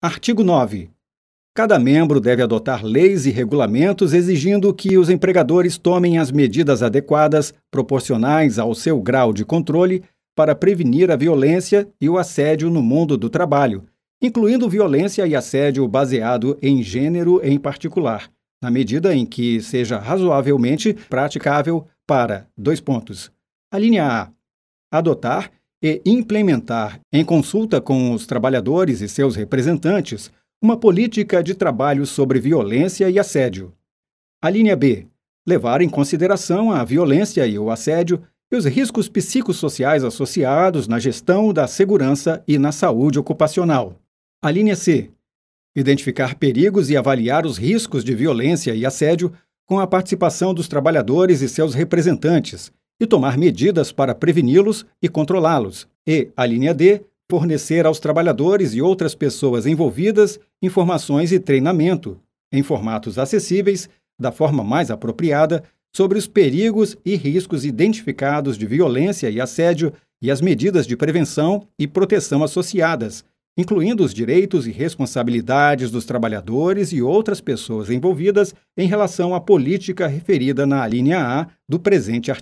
Artigo 9. Cada membro deve adotar leis e regulamentos exigindo que os empregadores tomem as medidas adequadas, proporcionais ao seu grau de controle, para prevenir a violência e o assédio no mundo do trabalho, incluindo violência e assédio baseado em gênero em particular, na medida em que seja razoavelmente praticável para: dois pontos. A linha A. Adotar e implementar, em consulta com os trabalhadores e seus representantes, uma política de trabalho sobre violência e assédio. A linha B. Levar em consideração a violência e o assédio e os riscos psicossociais associados na gestão da segurança e na saúde ocupacional. A linha C. Identificar perigos e avaliar os riscos de violência e assédio com a participação dos trabalhadores e seus representantes, e tomar medidas para preveni-los e controlá-los. E, a linha D, fornecer aos trabalhadores e outras pessoas envolvidas informações e treinamento, em formatos acessíveis, da forma mais apropriada, sobre os perigos e riscos identificados de violência e assédio e as medidas de prevenção e proteção associadas, incluindo os direitos e responsabilidades dos trabalhadores e outras pessoas envolvidas em relação à política referida na linha A do presente artigo.